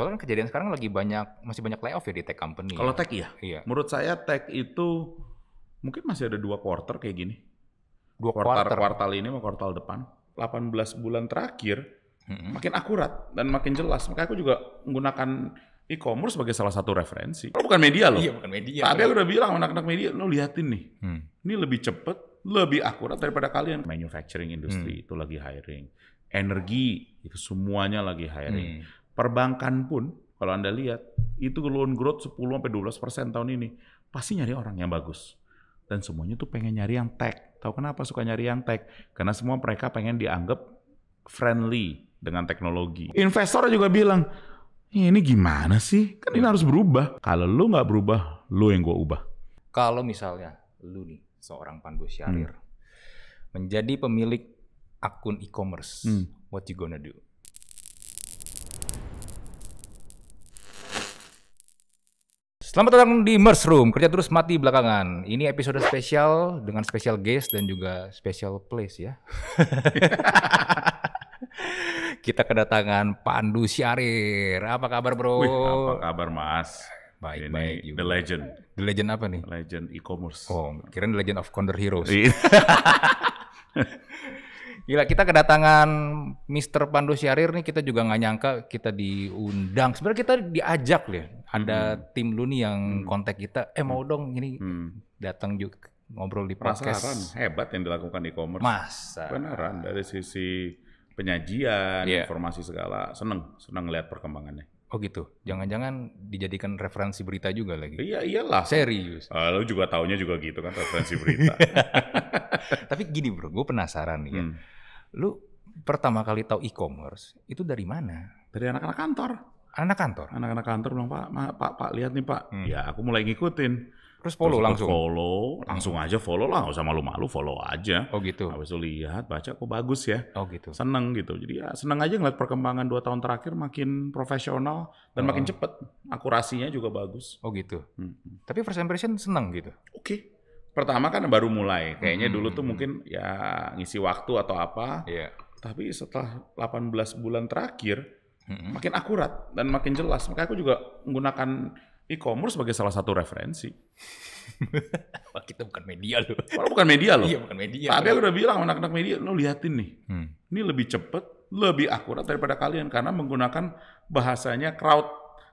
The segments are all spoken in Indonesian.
Soalnya kan kejadian sekarang lagi banyak masih banyak layoff ya di tech company. Kalau ya. tech iya. Iya. Menurut saya tech itu mungkin masih ada dua quarter kayak gini. Dua quarter. Quarter, -quartal ini mau kuartal depan. 18 bulan terakhir hmm. makin akurat dan makin jelas. Makanya aku juga menggunakan e-commerce sebagai salah satu referensi. Lo bukan media loh. Iya, bukan media. Tapi aku udah bilang anak-anak media, lo liatin nih. Hmm. Ini lebih cepet, lebih akurat daripada kalian. Manufacturing industry hmm. itu lagi hiring. Energi itu semuanya lagi hiring. Hmm Perbankan pun kalau Anda lihat itu loan growth 10 sampai 12% tahun ini pasti nyari orang yang bagus. Dan semuanya tuh pengen nyari yang tech. Tahu kenapa suka nyari yang tech? Karena semua mereka pengen dianggap friendly dengan teknologi. Investor juga bilang, ini gimana sih? Kan ini harus berubah. Kalau lu nggak berubah, lu yang gue ubah. Kalau misalnya lu nih seorang Pandu Syahrir hmm. menjadi pemilik akun e-commerce, hmm. what you gonna do? Selamat datang di Merge Room, kerja terus mati belakangan. Ini episode spesial dengan special guest dan juga special place ya. Kita kedatangan Pandu Syarir. Apa kabar bro? Wih, apa kabar mas? Baik, Ini baik. The Legend. The Legend apa nih? Legend e-commerce. Oh, kirain The Legend of Condor Heroes. Iya. Gila, kita kedatangan Mr. Pandu Syarir nih kita juga nggak nyangka kita diundang. Sebenarnya kita diajak ya ada hmm. tim lu nih yang hmm. kontak kita, eh mau hmm. dong ini hmm. datang juga ngobrol di podcast. Penasaran, hebat yang dilakukan e-commerce. Masa. Beneran dari sisi penyajian, yeah. informasi segala, seneng seneng lihat perkembangannya. Oh gitu. Jangan-jangan dijadikan referensi berita juga lagi. Iya, iyalah. Serius. Uh, lu juga taunya juga gitu kan referensi berita. Tapi gini bro, gue penasaran nih ya. Hmm. Lu pertama kali tahu e-commerce itu dari mana? Dari anak-anak kantor. Anak kantor. Anak-anak kantor bilang, "Pak, ma, Pak, Pak, lihat nih, Pak." Hmm. Ya, aku mulai ngikutin. Terus follow Terus langsung. Follow, langsung aja follow lah, nggak usah malu-malu, follow aja. Oh gitu. Habis itu lihat, baca kok bagus ya. Oh gitu. Seneng gitu. Jadi ya seneng aja ngeliat perkembangan dua tahun terakhir makin profesional dan oh. makin cepet. Akurasinya juga bagus. Oh gitu. Hmm. Tapi first impression seneng gitu. Oke. Okay. Pertama kan baru mulai. Kayaknya hmm. dulu tuh hmm. mungkin ya ngisi waktu atau apa. Iya. Yeah. Tapi setelah 18 bulan terakhir, hmm. makin akurat dan makin jelas. Makanya aku juga menggunakan e-commerce sebagai salah satu referensi. Wah, kita bukan media loh. Kalau bukan media loh. Iya, bukan media. Tapi aku udah bilang anak-anak media, lo liatin nih. Hmm. Ini lebih cepet, lebih akurat daripada kalian karena menggunakan bahasanya crowd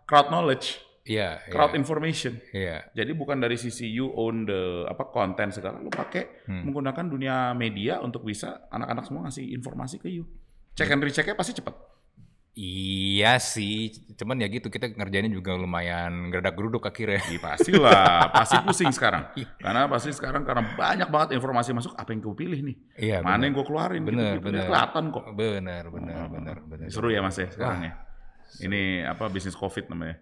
crowd knowledge. Iya. Yeah, crowd yeah. information. Iya. Yeah. Jadi bukan dari sisi you own the apa konten segala, lo pakai hmm. menggunakan dunia media untuk bisa anak-anak semua ngasih informasi ke you. Check iya. and recheck-nya pasti cepet. Iya sih, cuman ya gitu kita ngerjainnya juga lumayan gerdak geruduk akhirnya. Iya lah, pasti pusing sekarang. Iya. Karena pasti sekarang karena banyak banget informasi masuk, apa yang gue pilih nih? Iya. Mana bener. yang gue keluarin? Bener, gitu, bener. Gitu. Kelihatan kok. Bener, oh, bener, hmm. bener, bener. Seru ya mas ya sekarang ya. Ini apa bisnis covid namanya?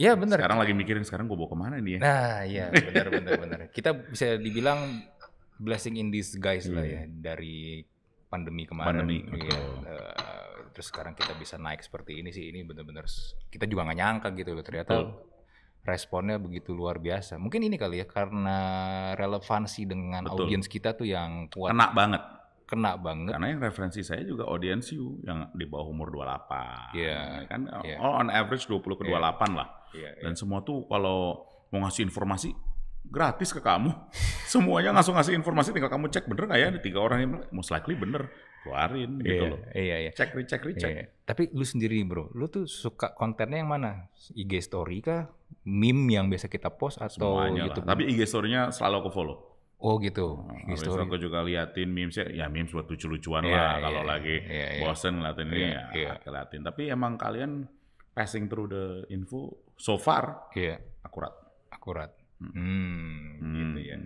Iya bener. Sekarang lagi mikirin sekarang gue bawa kemana nih ya? Nah iya bener, bener, bener. Kita bisa dibilang blessing in disguise guys lah ya dari pandemi kemarin. Pandemi. Ya, Uh, terus sekarang kita bisa naik seperti ini sih ini bener-bener kita juga nggak nyangka gitu loh ternyata responnya begitu luar biasa mungkin ini kali ya karena relevansi dengan audiens kita tuh yang kuat kena banget kena banget. Karena yang referensi saya juga audiens you yang di bawah umur 28. Iya. Yeah. Kan yeah. all on average 20 ke yeah. 28 lah. Yeah, yeah. Dan semua tuh kalau mau ngasih informasi gratis ke kamu. Semuanya langsung ngasih informasi tinggal kamu cek bener gak ya? Ada tiga orang yang most likely bener keluarin gitu iya, loh. Iya, iya. Cek, recheck, iya, recheck. Iya. Tapi lu sendiri bro, lu tuh suka kontennya yang mana? IG story kah? Meme yang biasa kita post atau Semuanya YouTube? Lah. Tapi IG story-nya selalu aku follow. Oh gitu. Nah, IG story. aku juga liatin sih, ya memes buat lucu-lucuan yeah, lah. Iya, Kalau yeah, lagi yeah, iya. bosen ngeliatin yeah, ini ya yeah. liatin. Tapi emang kalian passing through the info so far yeah. akurat. Akurat. Hmm, hmm. gitu ya.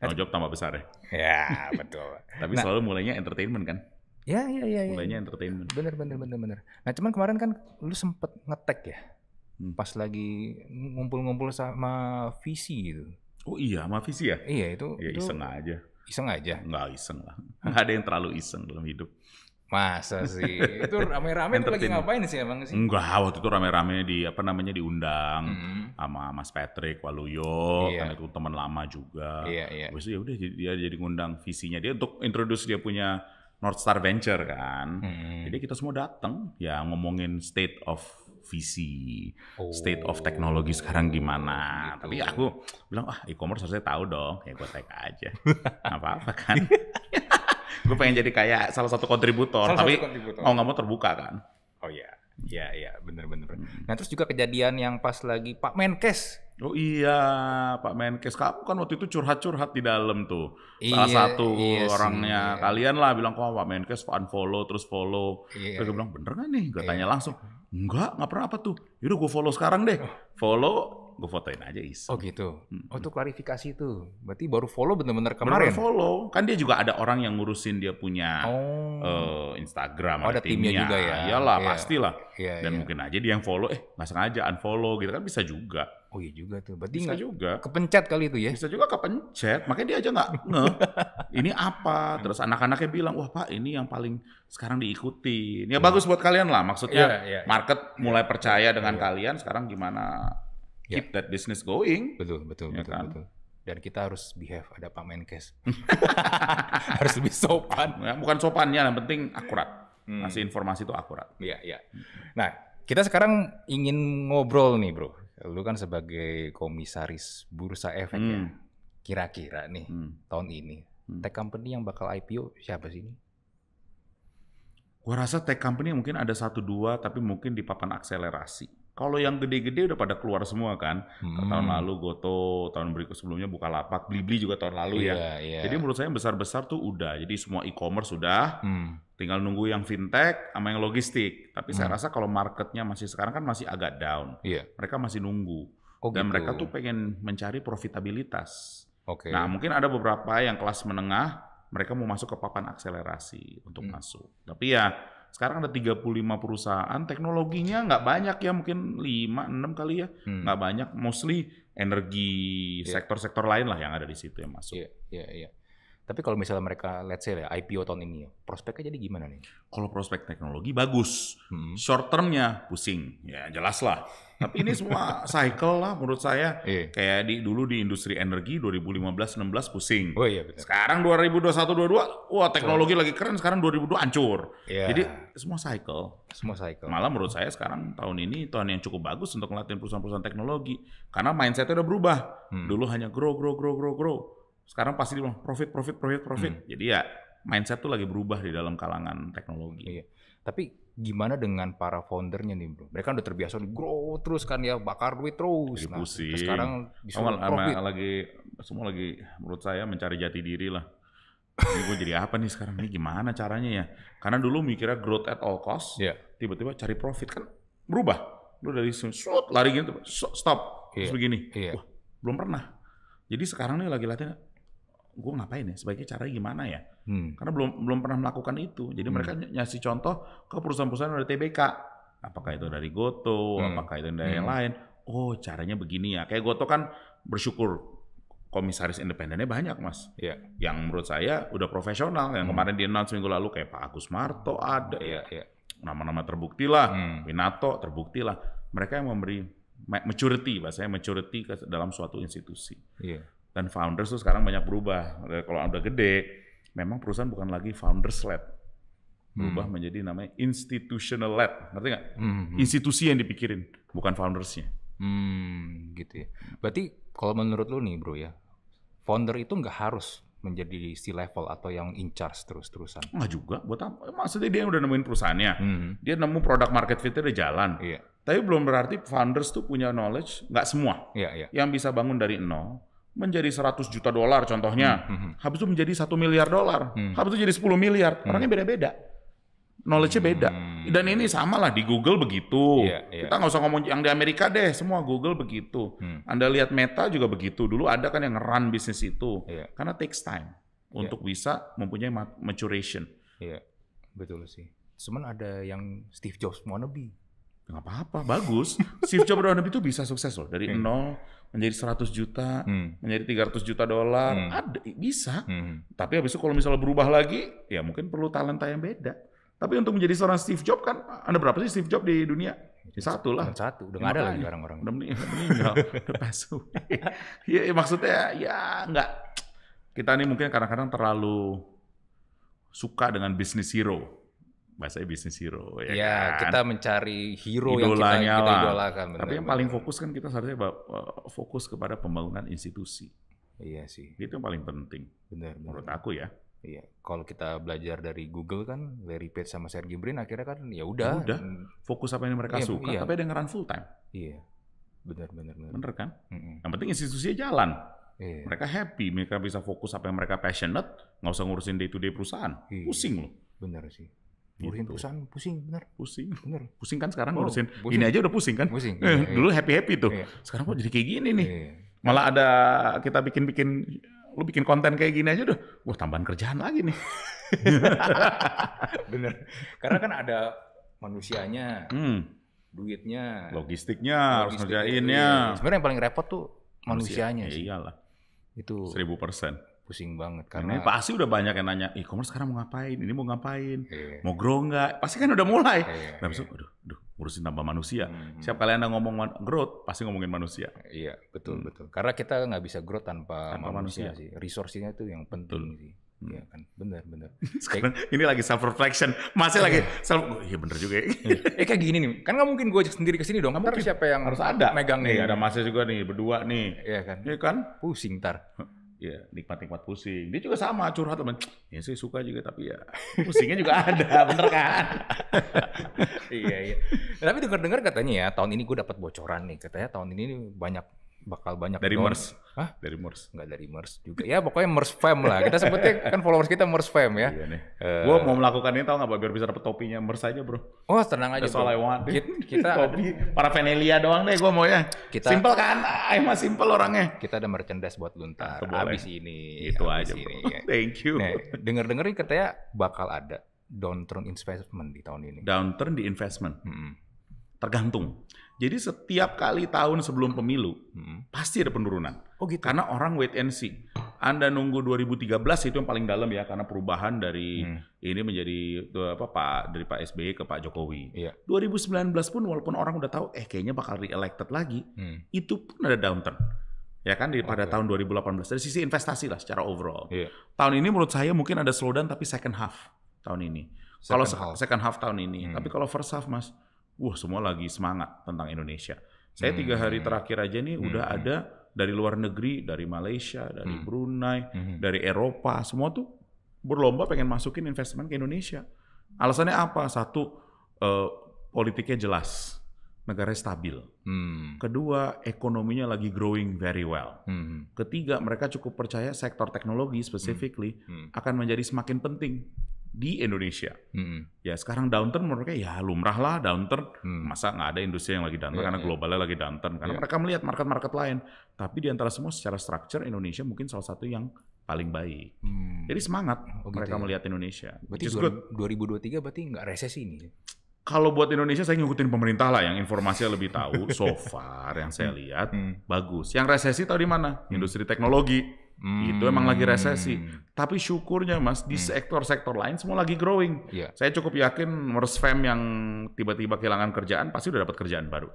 Nah, tambah besar ya. Ya betul. Tapi nah, selalu mulainya entertainment kan? Ya, ya, ya. ya. Mulainya entertainment. Bener, bener, bener, bener. Nah, cuman kemarin kan lu sempet ngetek ya, hmm. pas lagi ngumpul-ngumpul sama visi gitu. Oh iya, sama visi ya? Iya itu. Ya itu, iseng aja. Iseng aja. Enggak iseng lah. Enggak ada yang terlalu iseng dalam hidup. Masa sih? itu rame-rame itu lagi ngapain sih emang sih? Enggak, waktu itu rame-rame di apa namanya diundang hmm. sama Mas Patrick Waluyo, iya. kan itu teman lama juga. Iya, iya. Terus ya udah dia jadi ngundang visinya dia untuk introduce dia punya North Star Venture kan. Hmm. Jadi kita semua datang ya ngomongin state of visi, oh. state of teknologi sekarang gimana. Gitu. Tapi aku bilang ah e-commerce harusnya tahu dong. Ya gue tag aja. Apa-apa kan. gue pengen jadi kayak salah satu kontributor, salah tapi mau oh, mau nggak mau terbuka kan. Oh iya. Iya, iya, bener-bener. Hmm. Nah terus juga kejadian yang pas lagi Pak Menkes Oh iya, Pak Menkes kamu kan waktu itu curhat-curhat di dalam tuh. Iya, Salah satu iya orangnya iya. kalian lah bilang kok Pak Menkes unfollow terus follow. Iya. Terus gue bilang bener gak nih? Gue iya. tanya langsung. Enggak, enggak pernah apa tuh. Yaudah gue follow sekarang deh. Oh. Follow gue fotoin aja is. Oh gitu. Oh itu klarifikasi tuh. Berarti baru follow bener-bener kemarin. Baru follow. Kan dia juga ada orang yang ngurusin dia punya oh. uh, Instagram. Oh, ada timnya, timnya juga ya. Iyalah yeah. pastilah. Yeah, Dan iya. mungkin aja dia yang follow eh nggak sengaja unfollow gitu kan bisa juga. Oh iya juga tuh. Berarti bisa juga. Kepencet kali itu ya. Bisa juga kepencet. Makanya dia aja nggak nge. ini apa? Terus anak-anaknya bilang, wah pak ini yang paling sekarang diikuti. Ini ya. Iya. bagus buat kalian lah. Maksudnya ya, ya, ya. market mulai iya, percaya iya, dengan ya. kalian. Sekarang gimana ya. keep that business going? Betul, betul, ya betul, kan? betul. Dan kita harus behave ada Pak Menkes. harus lebih sopan. Ya, bukan sopannya, yang penting akurat. Hmm. informasi itu akurat. Iya, iya. Nah, kita sekarang ingin ngobrol nih bro lu kan sebagai komisaris bursa efek ya. hmm. ya, kira-kira nih hmm. tahun ini hmm. tech company yang bakal IPO siapa sih ini? Gua rasa tech company mungkin ada satu dua, tapi mungkin di papan akselerasi kalau yang gede-gede udah pada keluar semua kan. Hmm. Tahun lalu Goto, tahun berikut sebelumnya buka lapak, Blibli juga tahun lalu yeah, ya. Yeah. Iya. Jadi menurut saya besar-besar tuh udah. Jadi semua e-commerce sudah. Hmm. Tinggal nunggu yang fintech sama yang logistik. Tapi hmm. saya rasa kalau marketnya masih sekarang kan masih agak down. Yeah. Mereka masih nunggu. Oh, Dan gitu. mereka tuh pengen mencari profitabilitas. Okay. Nah mungkin ada beberapa yang kelas menengah mereka mau masuk ke papan akselerasi untuk hmm. masuk. Tapi ya sekarang ada 35 perusahaan, teknologinya nggak banyak ya, mungkin 5, 6 kali ya, hmm. nggak banyak, mostly energi, iya. sektor-sektor yeah. lain lah yang ada di situ yang masuk. Iya, yeah, iya, yeah, Yeah. Tapi kalau misalnya mereka let's say ya IPO tahun ini, prospeknya jadi gimana nih? Kalau prospek teknologi bagus, hmm. short termnya pusing, ya jelas lah. Tapi ini semua cycle lah menurut saya. Iya. Kayak di dulu di industri energi 2015-16 pusing. Oh iya betul. Sekarang 2021-22, wah teknologi oh. lagi keren. Sekarang 2002 hancur. Yeah. Jadi semua cycle. Semua cycle. Malah menurut saya sekarang tahun ini tahun yang cukup bagus untuk ngelatih perusahaan-perusahaan teknologi. Karena mindsetnya udah berubah. Hmm. Dulu hanya grow, grow, grow, grow, grow sekarang pasti bilang profit, profit, profit, profit. Hmm. Jadi ya mindset tuh lagi berubah di dalam kalangan teknologi. Iya. Tapi gimana dengan para foundernya nih bro? Mereka udah terbiasa grow terus kan ya, bakar duit terus. Jadi nah, Sekarang disuruh Lagi, semua lagi menurut saya mencari jati diri lah. Ini gue jadi apa nih sekarang? Ini gimana caranya ya? Karena dulu mikirnya growth at all cost, yeah. tiba-tiba cari profit kan berubah. Lu dari shoot, lari gitu, stop, yeah. terus begini. Yeah. Wah, belum pernah. Jadi sekarang nih lagi latihan, gue ngapain ya sebaiknya cara gimana ya hmm. karena belum belum pernah melakukan itu jadi hmm. mereka nyasi contoh ke perusahaan-perusahaan dari TBK apakah itu dari Goto hmm. apakah itu dari hmm. yang lain oh caranya begini ya kayak Goto kan bersyukur komisaris independennya banyak mas yeah. yang menurut saya udah profesional yang hmm. kemarin di announce minggu lalu kayak Pak Agus Marto ada yeah, yeah. nama-nama terbukti lah hmm. Winato terbukti lah mereka yang memberi maturity bahasanya maturity ke dalam suatu institusi yeah dan founders tuh sekarang banyak berubah. Eh, kalau udah gede, memang perusahaan bukan lagi founders led, berubah hmm. menjadi namanya institutional led, ngerti nggak? Hmm, hmm. Institusi yang dipikirin, bukan foundersnya. Hmm, gitu ya. Berarti kalau menurut lu nih bro ya, founder itu nggak harus menjadi si level atau yang in charge terus-terusan? Nggak juga, buat apa? Eh, maksudnya dia udah nemuin perusahaannya, hmm. dia nemu produk market fitnya udah jalan. Iya. Tapi belum berarti founders tuh punya knowledge, nggak semua. Iya, iya. Yang bisa bangun dari nol, menjadi 100 juta dolar contohnya. Hmm, hmm, hmm. Habis itu menjadi satu miliar dolar. Hmm. Habis itu jadi 10 miliar. Hmm. Orangnya beda-beda. Knowledge-nya beda. Hmm. Dan ini sama lah di Google begitu. Yeah, yeah. Kita nggak usah ngomong yang di Amerika deh, semua Google begitu. Hmm. Anda lihat Meta juga begitu. Dulu ada kan yang run bisnis itu. Yeah. Karena takes time yeah. untuk bisa mempunyai maturation. Iya. Yeah. Betul sih. Cuman ada yang Steve Jobs wannabe. Ya, nggak apa-apa, bagus. Steve job dalam itu bisa sukses loh. Dari hmm. nol menjadi 100 juta, hmm. menjadi 300 juta dolar, hmm. ada bisa. Hmm. Tapi habis itu kalau misalnya berubah lagi, ya mungkin perlu talenta yang beda. Tapi untuk menjadi seorang Steve Jobs kan, ada berapa sih Steve Jobs di dunia? Ya, satu lah. Satu, udah ya, ada lagi orang-orang. Udah meninggal, udah pasu. Iya, ya, maksudnya ya nggak. Kita ini mungkin kadang-kadang terlalu suka dengan bisnis hero bahasanya bisnis hero ya, ya kan? kita mencari hero Idolanya yang kita, kita idolakan. Tapi yang paling paling fokus kan kita seharusnya eh, fokus kepada pembangunan institusi. Iya sih. Itu yang paling penting. Benar. Menurut aku ya. Iya. Kalau kita belajar dari Google kan, Larry Page sama Sergey Brin akhirnya kan ya udah. Ya udah. Fokus apa yang mereka iya, suka, iya. tapi dengeran full time. Iya. Benar, benar, benar. benar kan? Mm mm Yang penting institusinya jalan. Iya. Mereka happy, mereka bisa fokus apa yang mereka passionate, nggak usah ngurusin day to day perusahaan. Iya. Pusing loh. Benar sih ngurusin gitu. perusahaan pusing bener pusing bener pusing kan sekarang oh, ngurusin pusing. ini aja udah pusing kan pusing eh, iya, iya. dulu happy happy tuh iya. sekarang kok jadi kayak gini nih iya. malah ada kita bikin bikin lu bikin konten kayak gini aja udah wah tambahan kerjaan lagi nih bener karena kan ada manusianya hmm. duitnya logistiknya, harus harus ngerjainnya iya. sebenarnya yang paling repot tuh manusianya Manusia, ya sih. iyalah itu seribu persen pusing banget karena ya, pasti udah banyak yang nanya e-commerce sekarang mau ngapain ini mau ngapain iya. mau grow nggak pasti kan udah mulai iya, nah, iya. aduh, aduh ngurusin tambah manusia hmm. siap kalian anda ngomong growth pasti ngomongin manusia iya betul hmm. betul karena kita nggak bisa grow tanpa, tanpa manusia, manusia sih resourcenya itu yang penting betul. sih hmm. Iya kan, benar benar. Sekarang kayak, ini lagi self reflection, masih lagi iya. self. Oh, iya benar juga. Ya. Iya. eh kayak gini nih, kan nggak mungkin gue ajak sendiri ke sini dong. Ntar siapa yang harus ada megang nih? Iya, ada masih juga nih berdua nih. Iya kan. Iya kan. Pusing tar ya nikmat-nikmat pusing. Dia juga sama curhat teman. Ya sih suka juga tapi ya pusingnya juga ada, bener kan? iya iya. Tapi dengar-dengar katanya ya tahun ini gue dapat bocoran nih katanya tahun ini banyak bakal banyak dari dong. MERS. Hah? Dari MERS. Enggak dari MERS juga. Ya pokoknya MERS fam lah. Kita sebutnya kan followers kita MERS fam ya. Iya nih. Uh, gua mau melakukan ini tau gak biar bisa dapet topinya MERS aja bro. Oh tenang aja. That's all I want. Kita, kita topi para Venelia doang deh gua maunya. Kita, simple kan? Ayo mah simple orangnya. Kita ada merchandise buat luntar. Kebole. Abis ini. Itu abis aja ini, ya. Thank you. Nah, denger-dengerin katanya bakal ada downturn investment di tahun ini. Downturn di investment? Hmm. Tergantung. Jadi setiap kali tahun sebelum pemilu hmm, pasti ada penurunan. Oh gitu. Karena orang wait and see. Anda nunggu 2013 itu yang paling dalam ya karena perubahan dari hmm. ini menjadi eh, apa Pak dari Pak SBY ke Pak Jokowi. Iya. 2019 pun walaupun orang udah tahu eh kayaknya bakal reelected lagi, hmm. itu pun ada downturn. Ya kan pada okay. tahun 2018 dari sisi investasi lah secara overall. Iya. Tahun ini menurut saya mungkin ada slowdown tapi second half tahun ini. kalau second half tahun ini, hmm. tapi kalau first half Mas wah semua lagi semangat tentang Indonesia. Saya hmm. tiga hari terakhir aja nih hmm. udah ada dari luar negeri, dari Malaysia, dari hmm. Brunei, hmm. dari Eropa, semua tuh berlomba pengen masukin investment ke Indonesia. Alasannya apa? Satu, eh, politiknya jelas, negara stabil. Hmm. Kedua, ekonominya lagi growing very well. Hmm. Ketiga, mereka cukup percaya sektor teknologi specifically hmm. Hmm. akan menjadi semakin penting di Indonesia. Hmm. Ya sekarang downturn menurutnya ya lumrah lah downturn. Hmm. Masa nggak ada industri yang lagi downturn yeah, karena yeah. globalnya lagi downturn. Karena yeah. mereka melihat market-market lain. Tapi di antara semua secara structure Indonesia mungkin salah satu yang paling baik. Hmm. Jadi semangat oh, gitu mereka ya? melihat Indonesia. Berarti Just 2023 berarti nggak resesi ini? Ya? Kalau buat Indonesia saya ngikutin pemerintah lah yang informasinya lebih tahu. so far yang saya hmm. lihat hmm. bagus. Yang resesi tahu di mana? Hmm. Industri teknologi Hmm. Itu emang lagi resesi. Tapi syukurnya Mas di hmm. sektor-sektor lain semua lagi growing. Yeah. Saya cukup yakin Mersfam yang tiba-tiba kehilangan kerjaan pasti udah dapat kerjaan baru.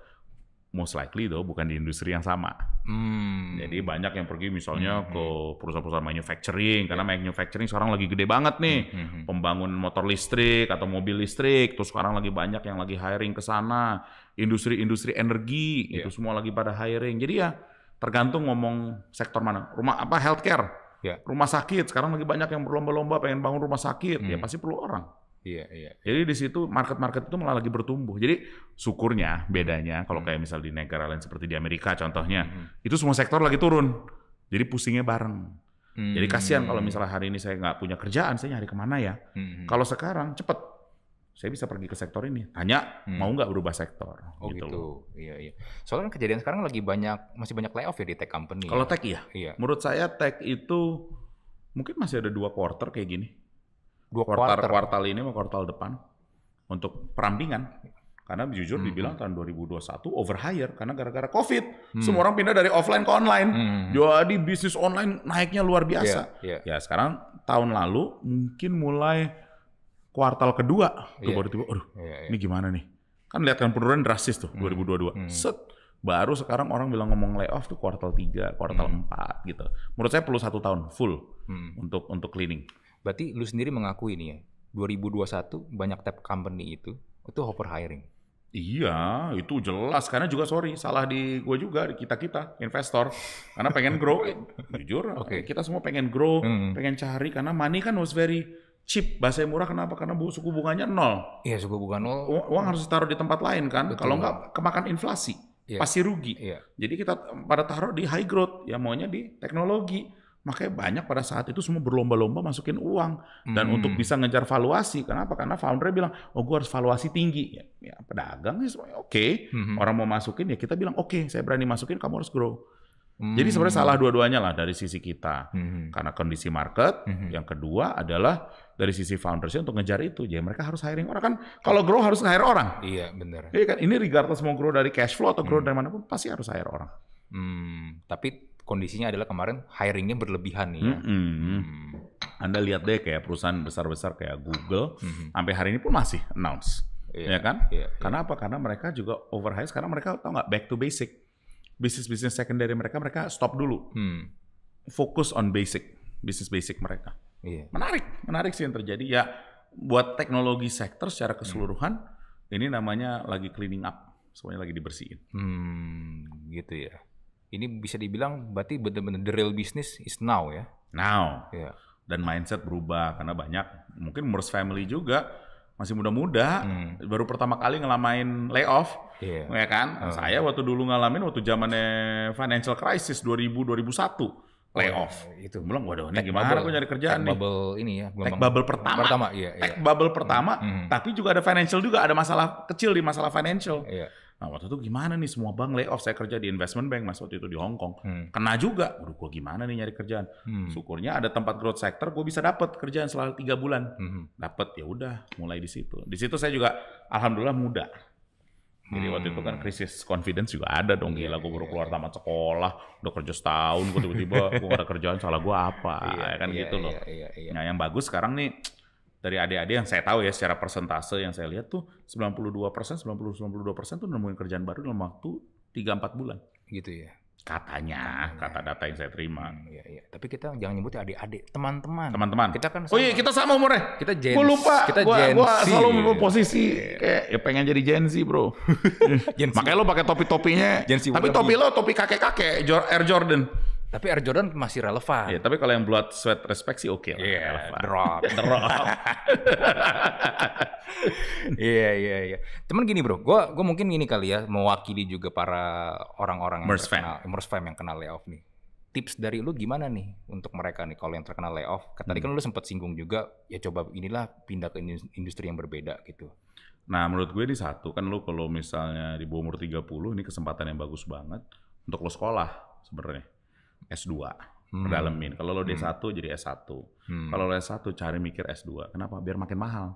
Most likely though bukan di industri yang sama. Hmm. Jadi banyak yang pergi misalnya hmm. ke hmm. perusahaan-perusahaan manufacturing karena yeah. manufacturing sekarang lagi gede banget nih. Hmm, hmm. Pembangun motor listrik atau mobil listrik terus sekarang lagi banyak yang lagi hiring ke sana. Industri-industri energi yeah. itu semua lagi pada hiring. Jadi ya Tergantung ngomong sektor mana. Rumah apa healthcare, yeah. rumah sakit. Sekarang lagi banyak yang berlomba-lomba pengen bangun rumah sakit. Ya hmm. Ya pasti perlu orang. Iya, iya. Jadi di situ market-market itu malah lagi bertumbuh. Jadi syukurnya bedanya kalau hmm. kayak misal di negara lain seperti di Amerika contohnya, hmm. itu semua sektor lagi turun. Jadi pusingnya bareng. Hmm. Jadi kasihan kalau misalnya hari ini saya nggak punya kerjaan, saya nyari kemana ya? Hmm. Kalau sekarang cepet saya bisa pergi ke sektor ini. Tanya hmm. mau nggak berubah sektor? Oh gitu. gitu. Iya iya. Soalnya kan kejadian sekarang lagi banyak masih banyak layoff ya di tech company. Ya. Kalau tech ya. Iya. Menurut saya tech itu mungkin masih ada dua quarter kayak gini. Dua quarter. Quartal, quartal ini sama kuartal depan untuk perampingan. Karena jujur hmm. dibilang hmm. tahun 2021 over hire karena gara-gara Covid, hmm. semua orang pindah dari offline ke online. Hmm. hmm, hmm. Jadi bisnis online naiknya luar biasa. Yeah, yeah. Ya sekarang tahun lalu mungkin mulai kuartal kedua yeah. tuh iya. baru tiba, aduh, yeah, yeah. ini gimana nih? Kan lihat kan penurunan drastis tuh mm. 2022. Mm. Set baru sekarang orang bilang ngomong layoff tuh kuartal 3, kuartal hmm. 4 gitu. Menurut saya perlu satu tahun full hmm. untuk untuk cleaning. Berarti lu sendiri mengakui nih ya, 2021 banyak tab company itu itu over hiring. Iya, itu jelas karena juga sorry salah di gua juga di kita kita investor karena pengen grow jujur okay. kita semua pengen grow hmm. pengen cari karena money kan was very Chip bahasa yang murah kenapa karena bu, suku bunganya nol iya suku bunga nol uang, harus ditaruh di tempat lain kan Betul. kalau nggak kemakan inflasi yeah. pasti rugi yeah. jadi kita pada taruh di high growth ya maunya di teknologi makanya banyak pada saat itu semua berlomba-lomba masukin uang dan hmm. untuk bisa ngejar valuasi kenapa karena founder bilang oh gue harus valuasi tinggi ya, ya pedagang sih oke okay. hmm. orang mau masukin ya kita bilang oke okay, saya berani masukin kamu harus grow Hmm. Jadi sebenarnya salah dua-duanya lah dari sisi kita, hmm. karena kondisi market. Hmm. Yang kedua adalah dari sisi foundersnya untuk ngejar itu. Jadi mereka harus hiring orang kan. Kalau grow harus hire orang. Iya benar. Iya kan. Ini regardless mau grow dari cash flow atau grow hmm. dari manapun pasti harus hire orang. Hmm. Tapi kondisinya adalah kemarin hiringnya berlebihan nih. Ya. Hmm hmm, hmm. hmm. Anda lihat deh kayak perusahaan besar-besar kayak Google, hmm. sampai hari ini pun masih announce. Iya, ya kan? Iya, iya, Karena apa? Karena mereka juga overhire. Karena mereka tau nggak back to basic. Bisnis-bisnis secondary mereka mereka stop dulu. Hmm. Fokus on basic, bisnis basic mereka. Iya. Menarik, menarik sih yang terjadi. Ya buat teknologi sektor secara keseluruhan hmm. ini namanya lagi cleaning up, semuanya lagi dibersihin. Hmm, gitu ya. Ini bisa dibilang berarti benar-benar the real business is now ya. Now. Yeah. Dan mindset berubah karena banyak mungkin Murs family juga masih muda-muda, hmm. baru pertama kali ngelamain layoff, yeah. ya kan? Uh. Saya waktu dulu ngalamin waktu zamannya financial crisis 2000 2001 layoff. Oh, iya. itu belum. Waduh, doang gimana bubble, aku nyari kerjaan nih? Bubble ini ya, tech bubble pertama. Pertama, iya, iya. Tech bubble pertama, hmm, hmm. tapi juga ada financial juga, ada masalah kecil di masalah financial. Iya. Nah, waktu itu gimana nih semua bank layoff, saya kerja di investment bank Mas waktu itu di Hong Kong. Hmm. Kena juga. Waduh, gua gimana nih nyari kerjaan? Hmm. Syukurnya ada tempat growth sector, gua bisa dapat kerjaan selama tiga bulan. Hmm. hmm. Dapat ya udah, mulai di situ. Di situ saya juga alhamdulillah muda. Jadi hmm. waktu itu kan hmm. krisis confidence juga ada dong. Gila, iya, gue baru iya, keluar iya. tamat sekolah, udah kerja setahun, gue tiba-tiba gue gak ada kerjaan, salah gue apa, iya, kan iya, gitu iya, loh. Iya, iya. Nah yang bagus sekarang nih, dari adik-adik yang saya tahu ya secara persentase yang saya lihat tuh 92 persen, 90-92 persen tuh nemuin kerjaan baru dalam waktu 3-4 bulan. Gitu ya? katanya ah, iya, kata iya. data yang saya terima. Hmm, iya iya. Tapi kita jangan nyebutnya adik-adik, teman-teman. Teman-teman. Kita kan sama, Oh iya, kita sama umurnya. Kita Gen Gua lupa. Kita gua, Gen gua selalu posisi iya. kayak ya pengen jadi Gen Z, Bro. Gen Makanya lo pakai topi-topinya. Gen Tapi topi lo topi kakek-kakek Air Jordan. Tapi Air Jordan masih relevan. Iya, tapi kalau yang buat Sweat, Respect sih oke okay lah. Iya, yeah, relevan. drop. drop. Iya, iya, iya. Cuman gini bro, gue gua mungkin gini kali ya, mewakili juga para orang-orang yang Merce terkenal, fam. Merce fam yang kenal layoff nih. Tips dari lu gimana nih untuk mereka nih kalau yang terkena layoff? Tadi hmm. tadi kan lu sempat singgung juga, ya coba inilah pindah ke industri yang berbeda gitu. Nah menurut gue ini satu, kan lu kalau misalnya di bawah umur 30, ini kesempatan yang bagus banget untuk lo sekolah sebenarnya S2 hmm. dalamin. Kalau lo D1 hmm. jadi S1. Hmm. Kalau lo S1 cari mikir S2. Kenapa? Biar makin mahal.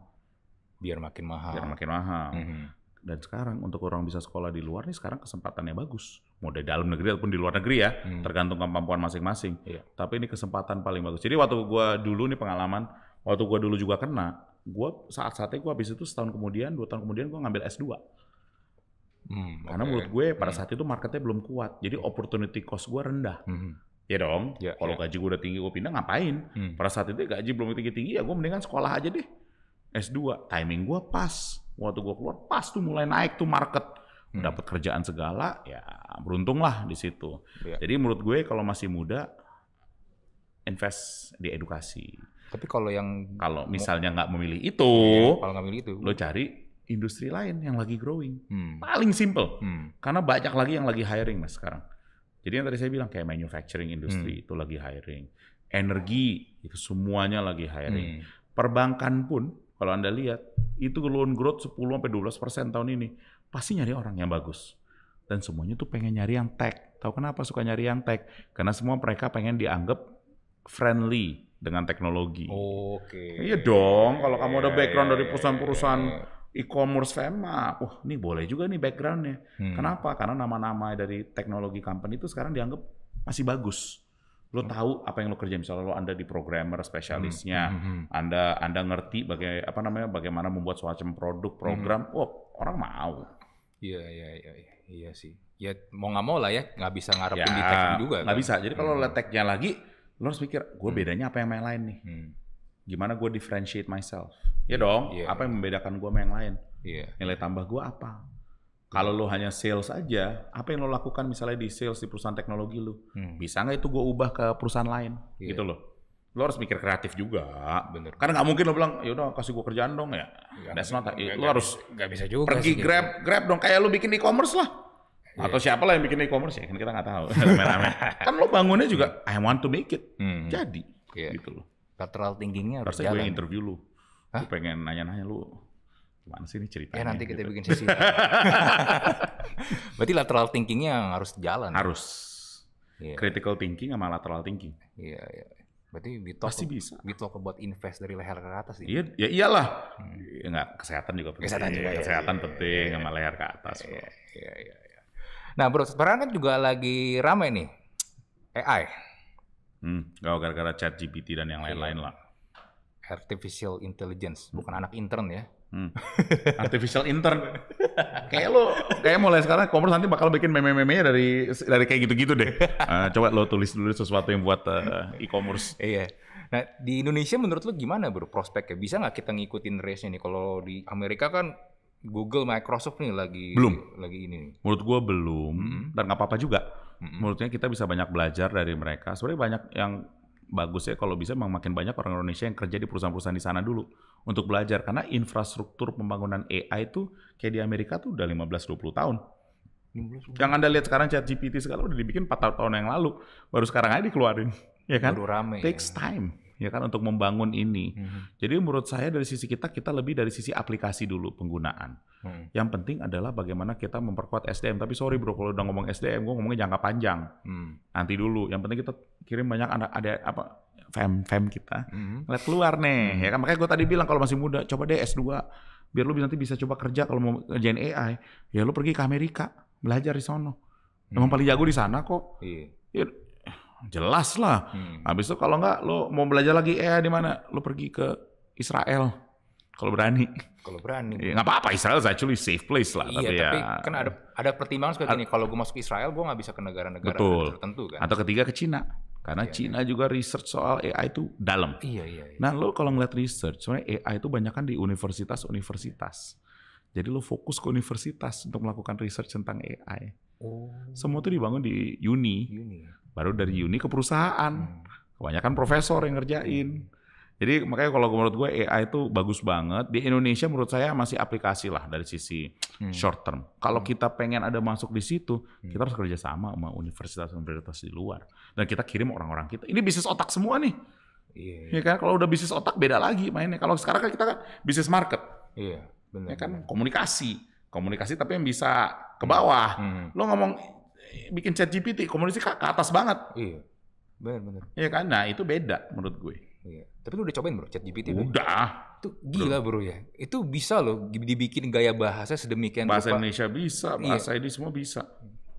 Biar makin mahal. Biar makin mahal. Hmm. Dan sekarang untuk orang bisa sekolah di luar nih sekarang kesempatannya bagus. Mau di dalam negeri ataupun di luar negeri ya, hmm. tergantung kemampuan masing-masing. Iya. Tapi ini kesempatan paling bagus. Jadi waktu gue dulu nih pengalaman, waktu gue dulu juga kena, Gue saat-saatnya gua habis itu setahun kemudian, dua tahun kemudian gue ngambil S2 Hmm, Karena okay. menurut gue pada hmm. saat itu marketnya belum kuat. Jadi opportunity cost gue rendah. Hmm. Ya dong, ya, kalau ya. gaji gue udah tinggi gue pindah ngapain? Hmm. Pada saat itu gaji belum tinggi-tinggi ya gue mendingan sekolah aja deh. S2, timing gue pas. Waktu gue keluar pas tuh mulai naik tuh market. Hmm. Dapat kerjaan segala, ya beruntung lah di situ. Ya. Jadi menurut gue kalau masih muda, invest di edukasi. Tapi kalau yang kalau misalnya nggak memilih itu, ya, kalau nggak memilih itu, lo cari industri lain yang lagi growing. Hmm. Paling simple. Hmm. Karena banyak lagi yang lagi hiring mas sekarang. Jadi yang tadi saya bilang kayak manufacturing industri hmm. itu lagi hiring. Energi itu semuanya lagi hiring. Hmm. Perbankan pun kalau Anda lihat itu loan growth 10 sampai 12% tahun ini pasti nyari orang yang bagus. Dan semuanya tuh pengen nyari yang tech. Tahu kenapa suka nyari yang tech? Karena semua mereka pengen dianggap friendly dengan teknologi. Oke. Okay. Iya dong, kalau kamu ada iya, background iya, dari iya, perusahaan-perusahaan e-commerce FEMA, wah ini boleh juga nih backgroundnya. Hmm. Kenapa? Karena nama-nama dari teknologi company itu sekarang dianggap masih bagus. Lo hmm. tahu apa yang lo kerja, misalnya lo anda di programmer spesialisnya, hmm. Hmm. hmm. anda anda ngerti bagai apa namanya bagaimana membuat semacam produk hmm, hmm. program, hmm. wah orang mau. Iya, iya iya iya iya sih. Ya mau nggak mau lah ya, nggak bisa ngarepin ya, di tech juga. Nggak kan? bisa. Jadi kalau hmm. leteknya lagi, lo harus pikir, gue bedanya apa yang main lain nih. Hmm gimana gue differentiate myself ya dong yeah. apa iya. yang membedakan gue sama yang lain yeah. nilai tambah gue apa kalau lo hanya sales aja apa yang lo lakukan misalnya di sales di perusahaan teknologi lo hmm. bisa nggak itu gue ubah ke perusahaan lain yeah. gitu lo, lo harus mikir kreatif juga bener karena nggak mungkin lo bilang yaudah kasih gue kerjaan dong ya gak, iya. that's not gak, lo gak, harus nggak bisa juga pergi sih, gitu. grab gitu. grab dong kayak lo bikin e-commerce lah yeah. atau siapa lah yang bikin e-commerce ya kan kita nggak tahu kan lo bangunnya juga I want to make it hmm. jadi yeah. gitu loh lateral thinkingnya harus Harusnya jalan. gue yang interview lu. Gue pengen nanya-nanya lu gimana sih ini ceritanya? Ya nanti kita gitu. bikin sesi. Berarti lateral thinkingnya harus jalan. Harus. Yeah. Critical thinking sama lateral thinking. Iya, yeah, iya. Yeah. Berarti we talk, Pasti bisa. We talk about invest dari leher ke atas. Iya, yeah, ya iyalah. Hmm. enggak, ya kesehatan juga penting. Kesehatan juga. Ya, kesehatan ya, penting ya, sama leher ke atas. Iya, iya, iya, iya. Nah bro, sekarang kan juga lagi ramai nih AI. Hmm, gara-gara chat GPT dan yang iya. lain-lain lah. Artificial intelligence, bukan hmm. anak intern ya. Hmm. Artificial intern. kayak lo, kayak mulai sekarang komers nanti bakal bikin meme-meme dari dari kayak gitu-gitu deh. Uh, coba lo tulis dulu sesuatu yang buat uh, e-commerce. Iya. Nah di Indonesia menurut lo gimana bro prospeknya? Bisa nggak kita ngikutin race-nya nih? Kalau di Amerika kan Google, Microsoft nih lagi belum lagi ini. Nih. Menurut gua belum -hmm. dan nggak apa-apa juga Mm-hmm. Menurutnya kita bisa banyak belajar dari mereka. Sebenarnya banyak yang bagus ya kalau bisa memang makin banyak orang Indonesia yang kerja di perusahaan-perusahaan di sana dulu untuk belajar karena infrastruktur pembangunan AI itu kayak di Amerika tuh udah 15-20 tahun. jangan 20. Anda lihat sekarang chat GPT segala udah dibikin 4 tahun yang lalu, baru sekarang aja dikeluarin. Ya kan? Baru rame. Takes ya. time ya kan untuk membangun ini. Hmm. Jadi menurut saya dari sisi kita kita lebih dari sisi aplikasi dulu penggunaan. Hmm. Yang penting adalah bagaimana kita memperkuat SDM. Tapi sorry bro kalau udah ngomong SDM, gue ngomongnya jangka panjang. Hmm. Nanti dulu. Yang penting kita kirim banyak anak ada apa fam fam kita hmm. keluar nih hmm. ya kan makanya gue tadi bilang kalau masih muda coba deh S2 biar lu nanti bisa coba kerja kalau mau kerjain AI ya lu pergi ke Amerika belajar di sono hmm. emang paling jago di sana kok iya. Ya, Jelas lah. Hmm. Habis itu kalau nggak lo mau belajar lagi eh di mana? Lo pergi ke Israel. Kalau berani. Kalau berani. Ya, gak apa-apa Israel is actually safe place lah. Iya, tapi, tapi ya. kan ada ada pertimbangan seperti ini. Kalau gue masuk Israel, gue nggak bisa ke negara-negara tertentu kan. Atau ketiga ke Cina. Karena iya, iya. Cina iya. juga research soal AI itu dalam. Iya, iya, iya. Nah, lo kalau ngeliat research, sebenarnya AI itu banyak kan di universitas-universitas. Jadi lo fokus ke universitas untuk melakukan research tentang AI. Oh. Semua itu dibangun di uni. uni. Ya. Baru dari hmm. uni ke perusahaan. Hmm. Kebanyakan profesor yang ngerjain. Jadi makanya kalau menurut gue AI itu bagus banget. Di Indonesia menurut saya masih aplikasi lah dari sisi hmm. short term. Kalau hmm. kita pengen ada masuk di situ, hmm. kita harus kerja sama sama universitas-universitas di luar. Dan kita kirim orang-orang kita. Ini bisnis otak semua nih. Iya. Yeah. Ya kan kalau udah bisnis otak beda lagi mainnya. Kalau sekarang kan kita kan bisnis market. Iya, yeah, benar. Ya kan komunikasi. Komunikasi tapi yang bisa ke bawah. Hmm. Lo ngomong bikin chat GPT komunikasi ke, ke atas banget. Iya. Benar benar. Iya kan? Nah, itu beda menurut gue. Iya. Tapi lu udah cobain bro chat GPT? Udah. Itu gila bro. bro ya. Itu bisa loh dibikin gaya bahasa sedemikian Bahasa rupa. Indonesia bisa, iya. bahasa iya. ini semua bisa.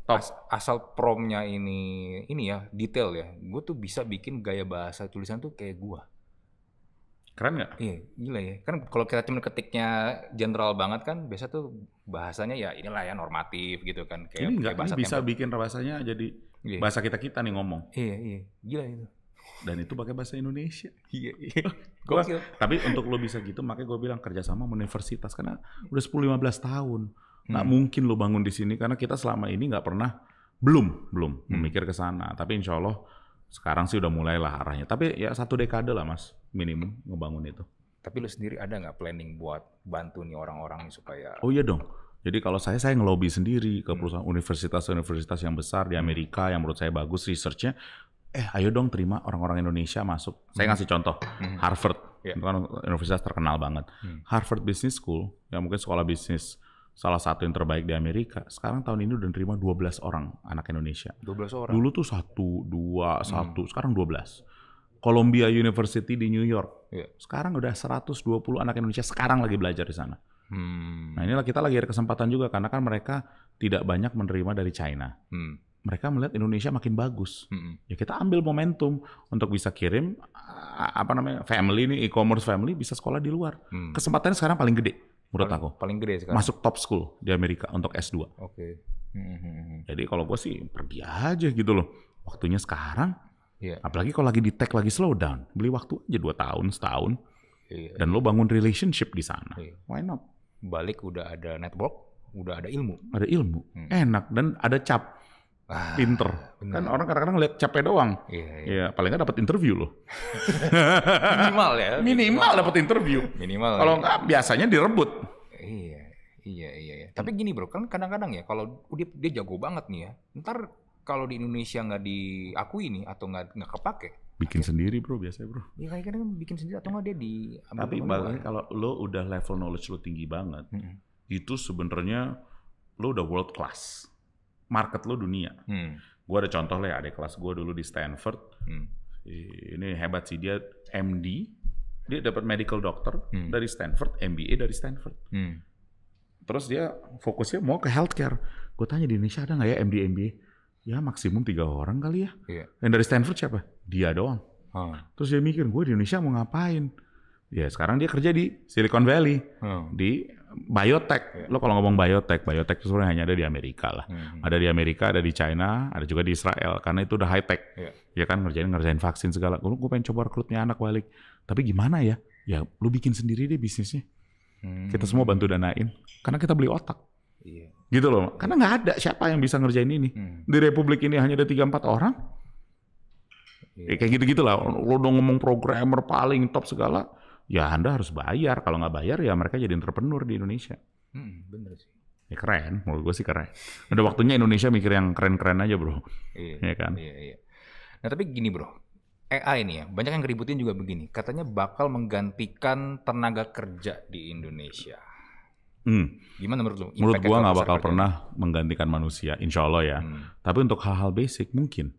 Top. As asal promnya ini ini ya detail ya. Gue tuh bisa bikin gaya bahasa tulisan tuh kayak gue Keren nggak? Iya, gila ya. Kan kalau kita cuma ketiknya general banget kan, biasa tuh bahasanya ya inilah ya normatif gitu kan. Kayak, ini nggak bisa tempat. bikin bahasanya jadi iya. bahasa kita kita nih ngomong. Iya iya, gila itu. Dan itu pakai bahasa Indonesia. iya iya. gua, tapi untuk lo bisa gitu, makanya gue bilang kerjasama sama universitas karena udah 10-15 tahun. Nggak hmm. mungkin lo bangun di sini karena kita selama ini nggak pernah belum belum hmm. memikir ke sana. Tapi insyaallah. Sekarang sih udah mulai lah arahnya. Tapi ya satu dekade lah mas minimum ngebangun itu. Tapi lu sendiri ada nggak planning buat bantu nih orang-orang supaya? Oh iya dong. Jadi kalau saya saya ngelobi sendiri ke hmm. perusahaan universitas-universitas yang besar di hmm. Amerika yang menurut saya bagus researchnya. Eh ayo dong terima orang-orang Indonesia masuk. Saya ngasih contoh hmm. Harvard, yeah. kan universitas terkenal banget. Harvard Business School yang mungkin sekolah bisnis salah satu yang terbaik di Amerika. Sekarang tahun ini udah nerima 12 orang anak Indonesia. 12 orang. Dulu tuh satu, dua, hmm. satu, sekarang 12. Columbia University di New York. Yeah. Sekarang udah 120 anak Indonesia sekarang lagi hmm. belajar di sana. Hmm. Nah, inilah kita lagi ada kesempatan juga karena kan mereka tidak banyak menerima dari China. Hmm. Mereka melihat Indonesia makin bagus. Hmm. Ya kita ambil momentum untuk bisa kirim apa namanya? family nih e-commerce family bisa sekolah di luar. Hmm. Kesempatannya sekarang paling gede menurut paling, aku. Paling gede sekarang. Masuk top school di Amerika untuk S2. Oke. Okay. Hmm, hmm, hmm, Jadi kalau gue sih pergi aja gitu loh. Waktunya sekarang. Yeah. Apalagi kalau lagi di tech lagi slow down, beli waktu aja dua tahun, setahun. Yeah. Dan lo bangun relationship di sana. Yeah. Why not? Balik udah ada network, udah ada ilmu. Ada ilmu. Hmm. Enak dan ada cap Ah, pinter. Bener. Kan orang kadang-kadang lihat capek doang. Iya, iya. Ya, paling nggak dapat interview loh. minimal ya. Minimal, minimal. dapat interview. Minimal. Ya. Kalau nggak ya. biasanya direbut. Iya, iya, iya. iya. Tapi gini bro, kan kadang-kadang ya kalau dia, dia jago banget nih ya, ntar kalau di Indonesia nggak diakui nih atau nggak nggak kepake, bikin sendiri bro biasa bro. Iya kayak kadang bikin sendiri atau nggak dia di. Tapi balik kalau lo udah level knowledge lo tinggi banget, mm -hmm. itu sebenarnya lo udah world class market lo dunia. Hmm. Gue ada contoh lah ya, ada kelas gue dulu di Stanford. Hmm. Ini hebat sih dia MD, dia dapat medical doctor hmm. dari Stanford, MBA dari Stanford. Hmm. Terus dia fokusnya mau ke healthcare. Gue tanya di Indonesia ada nggak ya MD MBA? Ya maksimum tiga orang kali ya. Yeah. Yang dari Stanford siapa? Dia doang. Hmm. Terus dia mikir gue di Indonesia mau ngapain? Ya sekarang dia kerja di Silicon Valley hmm. di biotech. Yeah. Lo kalau ngomong biotech, biotech itu sebenarnya hanya ada di Amerika lah. Hmm. Ada di Amerika, ada di China, ada juga di Israel karena itu udah high tech. Yeah. Ya kan ngerjain ngerjain vaksin segala. Gue pengen coba rekrutnya anak balik. Tapi gimana ya? Ya lu bikin sendiri deh bisnisnya. Hmm. Kita semua bantu danain karena kita beli otak. Yeah. Gitu loh. Karena nggak ada siapa yang bisa ngerjain ini. Hmm. Di republik ini hanya ada tiga empat orang. Yeah. Ya, kayak gitu-gitu lah. Lo udah ngomong programmer paling top segala ya Anda harus bayar. Kalau nggak bayar ya mereka jadi entrepreneur di Indonesia. Hmm, bener sih. Ya keren, menurut gue sih keren. Udah waktunya Indonesia mikir yang keren-keren aja bro. Iya ya kan? Iya, iya. Nah tapi gini bro, AI ini ya, banyak yang ngeributin juga begini. Katanya bakal menggantikan tenaga kerja di Indonesia. Hmm. Gimana menurut lu? Menurut gue nggak bakal kerja? pernah menggantikan manusia, insya Allah ya. Hmm. Tapi untuk hal-hal basic mungkin.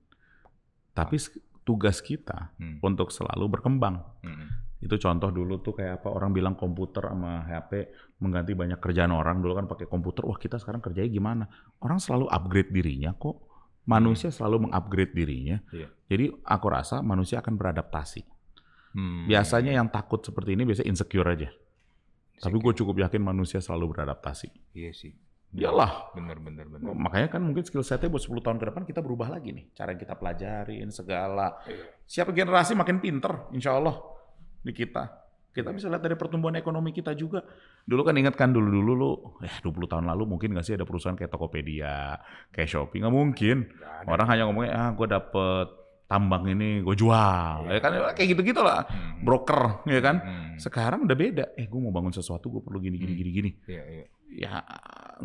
Tapi tugas kita hmm. untuk selalu berkembang. Hmm. Itu contoh dulu tuh kayak apa orang bilang komputer sama HP mengganti banyak kerjaan orang. Dulu kan pakai komputer, wah kita sekarang kerjanya gimana? Orang selalu upgrade dirinya kok. Manusia selalu mengupgrade dirinya. Iya. Jadi aku rasa manusia akan beradaptasi. Hmm. Biasanya yang takut seperti ini biasanya insecure aja. Insecure. Tapi gue cukup yakin manusia selalu beradaptasi. Iya sih. Iyalah. Bener, bener, bener. Oh, makanya kan mungkin skill setnya buat 10 tahun ke depan kita berubah lagi nih. Cara kita pelajarin, segala. Iya. Siapa generasi makin pinter, insya Allah di kita. Kita bisa lihat dari pertumbuhan ekonomi kita juga. Dulu kan ingatkan dulu-dulu lu, eh ya, 20 tahun lalu mungkin nggak sih ada perusahaan kayak Tokopedia, kayak Shopee? Nggak mungkin. Gak Orang hanya ngomongnya, ah gue dapet tambang ini gue jual ya, ya kan ya, kayak gitu gitulah hmm. broker ya kan hmm. sekarang udah beda eh gue mau bangun sesuatu gue perlu gini gini hmm. gini gini iya, iya. ya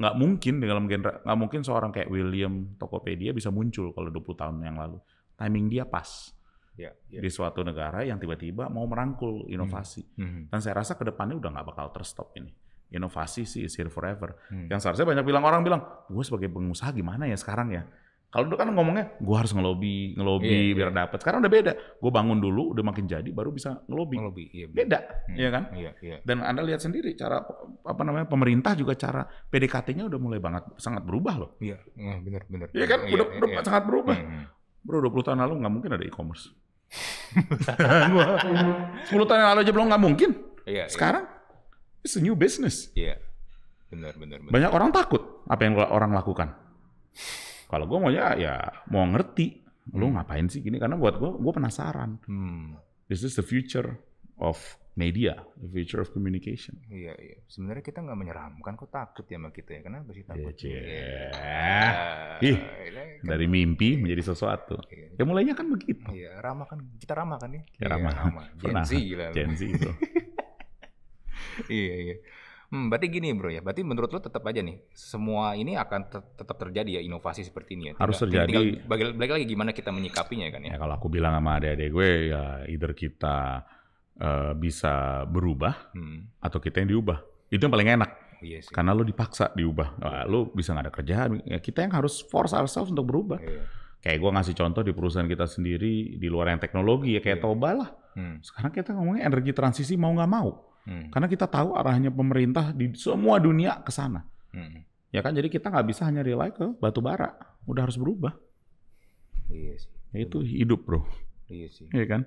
nggak ya. ya, mungkin dalam genre nggak mungkin seorang kayak William Tokopedia bisa muncul kalau 20 tahun yang lalu timing dia pas yeah, ya. di suatu negara yang tiba-tiba mau merangkul hmm. inovasi. Mm Dan saya rasa kedepannya udah nggak bakal terstop ini. Inovasi sih is here forever. Mm. Yang seharusnya banyak bilang orang bilang, gue sebagai pengusaha gimana ya sekarang ya? Kalau dulu kan ngomongnya, gue harus ngelobi, ngelobi yeah, iya. biar yeah. dapat. Sekarang udah beda. Gue bangun dulu, udah makin jadi, baru bisa ngelobi. Ngelobi, Yeah, iya, beda, yeah. Hmm. ya kan? Iya, yeah, Yeah. Dan anda lihat sendiri cara apa namanya pemerintah juga cara PDKT-nya udah mulai banget sangat berubah loh. Iya, yeah, benar, benar. Iya kan, yeah, udah, yeah, udah yeah. sangat berubah. Mm -hmm. Bro, 20 tahun lalu nggak mungkin ada e-commerce. 10 tahun yang lalu aja belum nggak mungkin. Yeah, iya. Sekarang yeah. it's a new business. Iya. Benar, benar, benar. Banyak orang takut apa yang orang lakukan. Kalau gue mau ya, ya mau ngerti. Lu hmm. ngapain sih gini? Karena buat gue, gue penasaran. Hmm. This is the future of media, the future of communication. Iya, iya. Sebenarnya kita nggak menyeramkan kok takut ya sama kita ya. Kenapa sih takut? Iya. Yeah. Ih, iya, dari iya. mimpi iya. menjadi sesuatu. Iya. Ya mulainya kan begitu. Iya, ramah kan. Kita ramah kan ya. Kita ya, ramah. Iya, ramah. Gen Z kan? lah. Gen Z itu. iya, iya. Hmm, berarti gini bro ya, berarti menurut lo tetap aja nih, semua ini akan te tetap terjadi ya inovasi seperti ini ya. Tinggal, Harus terjadi. Tinggal, balik lagi gimana kita menyikapinya kan ya. ya. Kalau aku bilang sama adik-adik gue ya, either kita uh, bisa berubah hmm. atau kita yang diubah. Itu yang paling enak. Iya sih. Karena lo dipaksa diubah. Nah, lo bisa nggak ada kerjaan. Ya, kita yang harus force ourselves untuk berubah. Iya. Kayak gue ngasih contoh di perusahaan kita sendiri di luar yang teknologi ya kayak iya. Toba lah. Hmm. Sekarang kita ngomongin energi transisi mau nggak mau. Hmm. Karena kita tahu arahnya pemerintah di semua dunia ke sana. Hmm. Ya kan jadi kita nggak bisa hanya rely ke batu bara. Udah harus berubah. Iya sih. Itu hidup bro. Iya sih. Iya kan.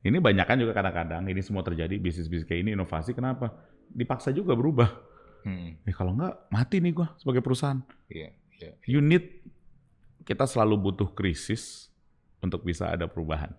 Ini banyak kan juga kadang-kadang ini semua terjadi bisnis-bisnis kayak ini inovasi kenapa? Dipaksa juga berubah. Hmm. Eh, kalau enggak mati nih gua sebagai perusahaan. Yeah, yeah, iya. You need kita selalu butuh krisis untuk bisa ada perubahan.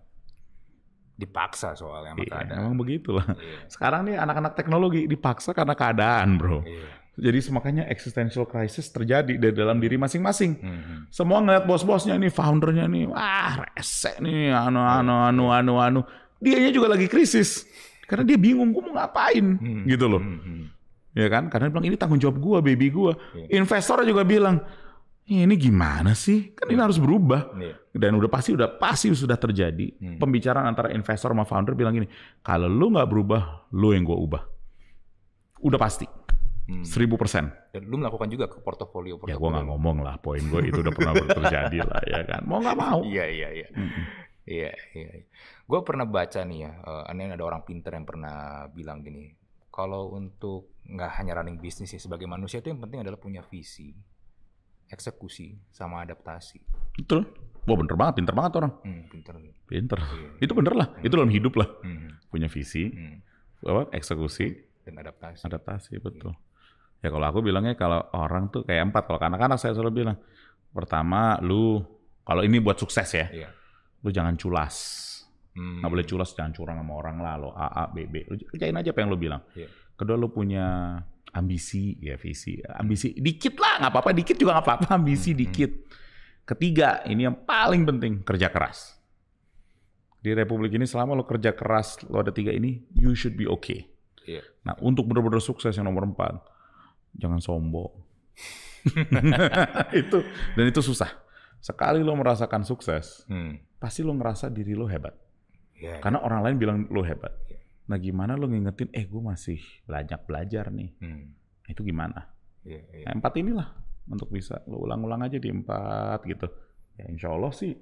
Dipaksa soalnya yeah, keadaan. Emang begitulah. Yeah. Sekarang nih anak-anak teknologi dipaksa karena keadaan, Bro. Yeah. Jadi semakanya existential crisis terjadi dari dalam diri masing-masing. Mm-hmm. Semua ngeliat bos-bosnya nih, foundernya nih, wah rese nih, anu anu anu anu anu dianya juga lagi krisis karena dia bingung gue mau ngapain hmm. gitu loh hmm, hmm. ya kan karena dia bilang ini tanggung jawab gue baby gue yeah. investor juga bilang ini gimana sih kan ini iya. harus berubah yeah. dan udah pasti udah pasti sudah terjadi hmm. pembicaraan antara investor sama founder bilang gini kalau lu nggak berubah lu yang gue ubah udah pasti hmm. seribu persen. Dan lu melakukan juga ke portofolio. Ya gue gak ngomong lah, poin gue itu udah pernah terjadi lah ya kan. Mau gak mau. Iya iya iya. Iya, iya. iya. Gue pernah baca nih ya, uh, ada orang pinter yang pernah bilang gini, kalau untuk nggak hanya running bisnis ya, sebagai manusia itu yang penting adalah punya visi, eksekusi, sama adaptasi. Betul. Wah bener banget, pinter banget orang. Hmm, pinter. Pinter. Iya, iya, itu bener lah, hmm. itu dalam hidup lah. Hmm. Punya visi, hmm. apa, eksekusi. Dan adaptasi. Adaptasi, betul. Iya. Ya kalau aku bilangnya kalau orang tuh kayak empat, kalau anak-anak saya selalu bilang, pertama lu, kalau ini buat sukses ya. Iya lu jangan culas. Hmm. Gak boleh culas, jangan curang sama orang lah, lo A, A, B, B. Lu kerjain aja apa yang lu bilang. Yeah. Kedua lu punya ambisi, ya visi. Ambisi dikit lah, gak apa-apa, dikit juga gak apa-apa, ambisi hmm, hmm. dikit. Ketiga, ini yang paling penting, kerja keras. Di Republik ini selama lo kerja keras, lo ada tiga ini, you should be okay. Yeah. Nah, untuk benar-benar sukses yang nomor empat, jangan sombong. itu dan itu susah. Sekali lo merasakan sukses, hmm pasti lo ngerasa diri lo hebat. Yeah, iya. Karena orang lain bilang lo hebat. Yeah. Nah gimana lo ngingetin, eh gue masih banyak belajar nih. Hmm. Nah, itu gimana? Yeah, yeah. Nah, empat inilah untuk bisa lo ulang-ulang aja di empat gitu. Ya insya Allah sih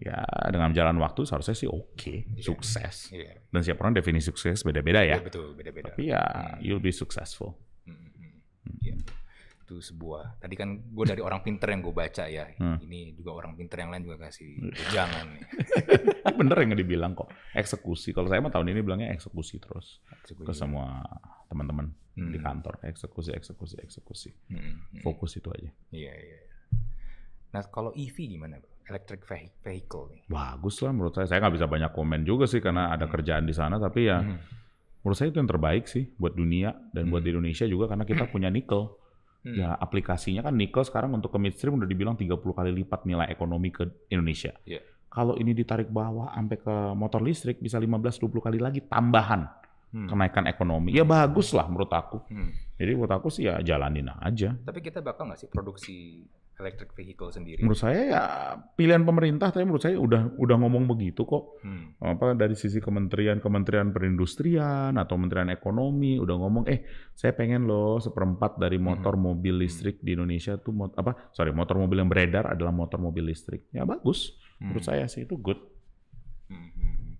ya dengan jalan waktu seharusnya sih oke okay, iya. yeah. sukses. Yeah. Dan siapa orang definisi sukses beda-beda ya. Yeah, betul beda-beda. Tapi ya hmm. you'll be successful. Hmm. Hmm. hmm. hmm. Yeah itu sebuah tadi kan gue dari orang pinter yang gue baca ya hmm. ini juga orang pinter yang lain juga kasih jangan nih bener yang dibilang kok eksekusi kalau saya mah tahun ini bilangnya eksekusi terus eksekusi. ke semua teman-teman hmm. di kantor eksekusi eksekusi eksekusi hmm. hmm, hmm. fokus itu aja iya iya, iya. nah kalau EV gimana bro electric vehicle nih bagus lah menurut saya saya nggak bisa banyak komen juga sih karena ada hmm. kerjaan di sana tapi ya hmm menurut saya itu yang terbaik sih buat dunia dan buat hmm. di Indonesia juga karena kita punya nikel. Hmm. Ya aplikasinya kan nikel sekarang untuk ke midstream udah dibilang 30 kali lipat nilai ekonomi ke Indonesia. Yeah. Kalau ini ditarik bawah sampai ke motor listrik bisa 15-20 kali lagi tambahan hmm. kenaikan ekonomi. Ya bagus lah menurut aku. Hmm. Jadi menurut aku sih ya jalanin aja. Tapi kita bakal nggak sih produksi electric vehicle sendiri? Menurut saya ya pilihan pemerintah, tapi menurut saya udah udah ngomong begitu kok. Hmm. Apa dari sisi kementerian kementerian perindustrian atau kementerian ekonomi udah ngomong, eh saya pengen loh seperempat dari hmm. motor hmm. mobil listrik di Indonesia tuh mot apa sorry motor mobil yang beredar adalah motor mobil listrik. Ya bagus, hmm. menurut saya sih itu good. Hmm. hmm, hmm.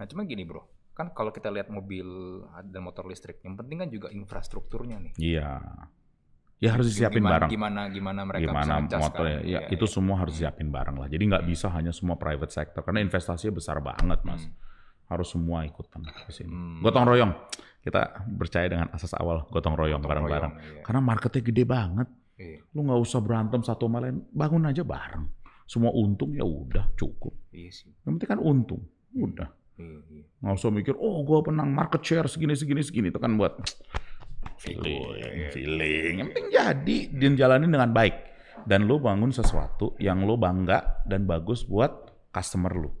Nah cuma gini bro, kan kalau kita lihat mobil dan motor listrik, yang penting kan juga infrastrukturnya nih. Iya. Ya harus disiapin gimana, bareng. Gimana gimana mereka gimana bisa motor kan? ya, ya, iya, itu ya. semua harus hmm. disiapin bareng lah. Jadi nggak hmm. bisa hanya semua private sector karena investasinya besar banget mas. Hmm. Harus semua ikutan ke sini. Hmm. Gotong royong. Kita percaya dengan asas awal gotong royong bareng-bareng. Iya. Karena marketnya gede banget. Iya. Lu nggak usah berantem satu sama lain, bangun aja bareng. Semua untung ya udah cukup. Iya sih. Yang penting kan untung, hmm. udah. Iya, iya. Nggak usah mikir, oh gue menang market share segini segini segini. Itu kan buat feeling, feeling. Yang penting jadi dan jalanin dengan baik dan lo bangun sesuatu yang lo bangga dan bagus buat customer lo.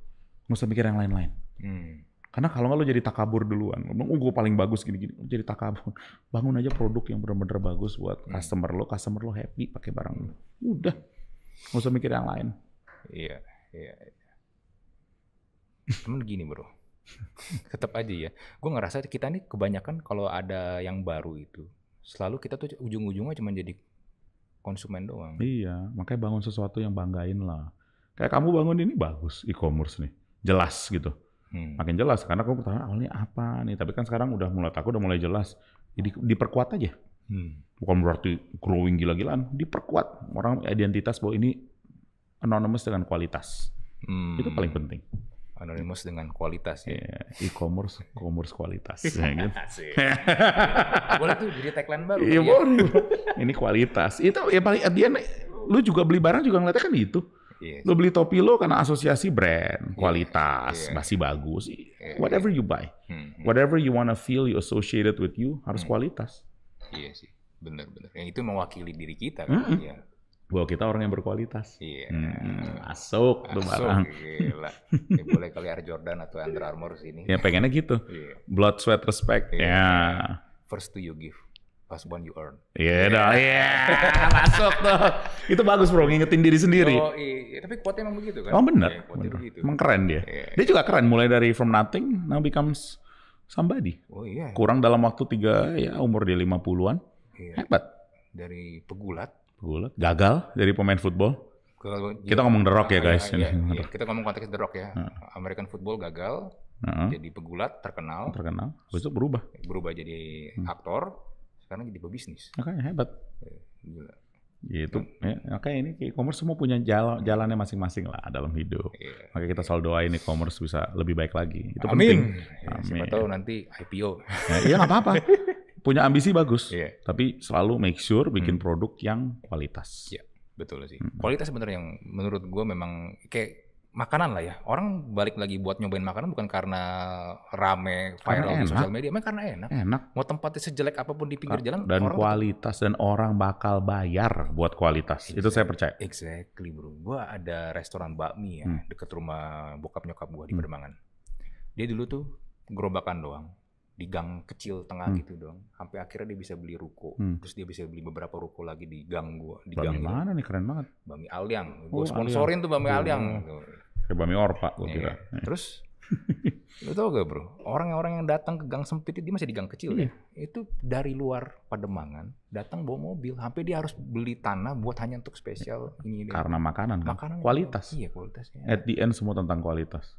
Nggak usah mikir yang lain-lain. Hmm. Karena kalau nggak lo jadi takabur duluan, lo bilang, oh uh, gue paling bagus gini-gini, jadi takabur. Bangun aja produk yang bener-bener bagus buat hmm. customer lo, customer lo happy pakai barang lo. Udah, nggak usah mikir yang lain. Iya, iya. iya. Cuman gini bro, tetap aja ya. Gue ngerasa kita nih kebanyakan kalau ada yang baru itu selalu kita tuh ujung-ujungnya cuma jadi konsumen doang. Iya, makanya bangun sesuatu yang banggain lah. Kayak kamu bangun ini bagus e-commerce nih, jelas gitu. Hmm. Makin jelas karena aku pertama awalnya apa nih, tapi kan sekarang udah mulai takut, udah mulai jelas. Jadi diperkuat aja. Hmm. Bukan berarti growing gila-gilaan, diperkuat. Orang identitas bahwa ini anonymous dengan kualitas. Hmm. Itu paling penting anonimus dengan kualitas ya. Yeah, e-commerce, e commerce kualitas. ya, gitu. Boleh tuh jadi tagline baru. Iya, ya. Ini kualitas. Itu ya paling at lu juga beli barang juga ngeliatnya kan itu. Yeah. Lu beli topi lo karena asosiasi brand, iya, kualitas, yeah. Yeah. masih bagus. Yeah. Whatever you buy, hmm, hmm. whatever you wanna feel you associated with you harus hmm. kualitas. Iya sih, benar-benar. Yang itu mewakili diri kita kan. Hmm. Ya bahwa kita orang yang berkualitas. Iya. Yeah. Hmm, masuk tuh barang. Gila. Ini ya, boleh kali Air Jordan atau Under Armour sini. Ya pengennya gitu. Yeah. Blood, sweat, respect. Iya. Ya. Yeah. Yeah. First to you give. Last one you earn. Iya yeah, iya. iya. Masuk tuh. Itu bagus bro, ngingetin diri sendiri. Oh, iya. iya. Tapi kuatnya emang begitu kan? Oh bener. Yeah, bener. Begitu. Emang keren dia. Yeah. Dia juga keren, mulai dari from nothing, now becomes somebody. Oh iya. Kurang dalam waktu tiga, ya umur dia 50-an. Hebat. Dari pegulat Golak gagal jadi pemain football. Gagal, kita iya. ngomong The Rock ya ah, guys. Ya, ya, Ya, kita ngomong konteks The Rock ya. Uh. American football gagal, uh jadi pegulat terkenal. Terkenal. Terus berubah. Berubah jadi hmm. aktor. Sekarang jadi pebisnis. Makanya hebat. Eh, gila. Gitu. Ya, ya makanya ini e-commerce semua punya jalan, hmm. jalannya masing-masing lah dalam hidup. Yeah. Makanya kita selalu doain e-commerce bisa lebih baik lagi. Itu Amin. Penting. Ya, Amin. Siapa tahu nanti IPO. Nah, iya nggak apa-apa. punya ambisi bagus, yeah. tapi selalu make sure bikin hmm. produk yang kualitas. Ya yeah, betul sih. Hmm. Kualitas sebenarnya yang menurut gue memang kayak makanan lah ya. Orang balik lagi buat nyobain makanan bukan karena rame viral karena di sosial media, memang karena enak. Enak. Mau tempatnya sejelek apapun di pinggir jalan dan orang kualitas tetap... dan orang bakal bayar buat kualitas. Exactly. Itu saya percaya. Exactly, Bro. Gue ada restoran bakmi ya hmm. deket rumah bokap nyokap gue di hmm. Pademangan. Dia dulu tuh gerobakan doang di gang kecil tengah hmm. gitu dong. Sampai akhirnya dia bisa beli ruko. Hmm. Terus dia bisa beli beberapa ruko lagi di gang gua, di Bami gang mana nih keren banget. Bami Aliang. Gua oh, sponsorin Aliang. tuh Bami oh. Aliang. Kayak Bami Orpa gua yeah. kira. Terus lu tau gak bro, orang-orang yang datang ke gang sempit itu dia masih di gang kecil yeah. ya. Iya. Itu dari luar Pademangan datang bawa mobil, hampir dia harus beli tanah buat hanya untuk spesial ini. Karena makanan, kan? makanan kualitas. Iya, kualitasnya. At the end semua tentang kualitas.